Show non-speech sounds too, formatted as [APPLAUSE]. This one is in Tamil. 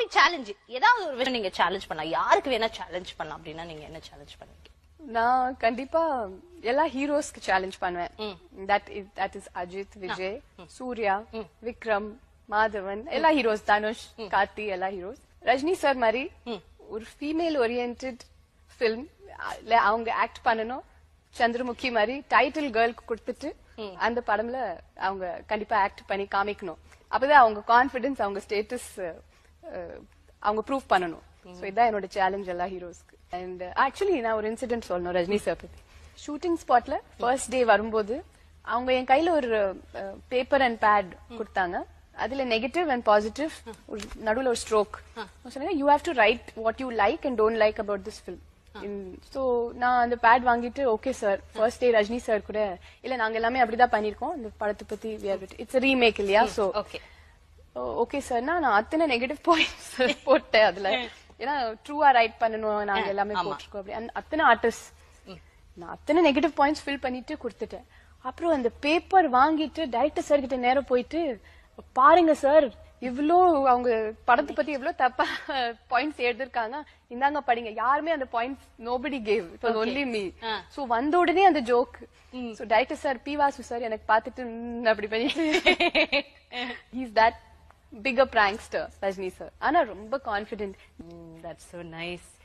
டாபிக் சேலஞ்ச் ஏதாவது ஒரு விஷயம் நீங்க சேலஞ்ச் பண்ணலாம் யாருக்கு வேணா சேலஞ்ச் பண்ணலாம் அப்படின்னா நீங்க என்ன சேலஞ்ச் பண்ணீங்க நான் கண்டிப்பா எல்லா ஹீரோஸ்க்கு சேலஞ்ச் பண்ணுவேன் that is that is Ajith Vijay Suriya Vikram Madhavan எல்லா ஹீரோஸ் தனுஷ் கார்த்தி எல்லா ஹீரோஸ் ரஜினி சார் மாதிரி ஒரு ஃபீமேல் ஓரியன்ட் ஃபிலிம் அவங்க ஆக்ட் பண்ணணும் சந்திரமுகி மாதிரி டைட்டில் கேர்ளுக்கு கொடுத்துட்டு அந்த படம்ல அவங்க கண்டிப்பா ஆக்ட் பண்ணி காமிக்கணும் அப்பதான் அவங்க கான்பிடன்ஸ் அவங்க ஸ்டேட்டஸ் அவங்க ப்ரூவ் பண்ணணும் ஸோ என்னோட சேலஞ்ச் எல்லா ஹீரோஸ்க்கு அண்ட் ஆக்சுவலி நான் ஒரு இன்சிடென்ட் சொல்லணும் ரஜினி சார் பத்தி ஷூட்டிங் ஸ்பாட்ல ஃபர்ஸ்ட் டே வரும்போது அவங்க என் கையில ஒரு பேப்பர் அண்ட் பேட் கொடுத்தாங்க அதுல நெகட்டிவ் அண்ட் பாசிட்டிவ் நடுவில் ஒரு stroke you have to write what you like and don't like about this fill so நான் அந்த பேட் வாங்கிட்டு okay sir first day Rajini sir கூட இல்ல நாங்க எல்லாமே அப்படிதான் பண்ணிருக்கோம் இந்த படத்தை பத்தி இட்ஸ் ரீமேக் இல்லையா ஸோ ஓகே oh, [LAUGHS] [LAUGHS] சார் நான் அத்தனை நெகட்டிவ் பாயிண்ட்ஸ் போட்டேன் அதுல ஏன்னா ட்ரூவா ரைட் பண்ணணும் நாங்க எல்லாமே போட்டிருக்கோம் அப்படி அத்தனை ஆர்டிஸ்ட் நான் அத்தனை நெகட்டிவ் பாயிண்ட்ஸ் ஃபில் பண்ணிட்டு கொடுத்துட்டேன் அப்புறம் அந்த பேப்பர் வாங்கிட்டு டைரக்டர் சார் கிட்ட நேரம் போயிட்டு பாருங்க சார் இவ்வளோ அவங்க படத்தை பத்தி இவ்வளோ தப்பா பாயிண்ட்ஸ் [LAUGHS] எழுதிருக்காங்க இந்தாங்க படிங்க யாருமே அந்த points nobody gave it was only me so வந்த உடனே அந்த joke so director sir P Vasu sir எனக்கு பாத்துட்டு அப்படி பண்ணிட்டு is that bigger prankster, Rajni sir. Anna, rumba confident. Mm, that's so nice.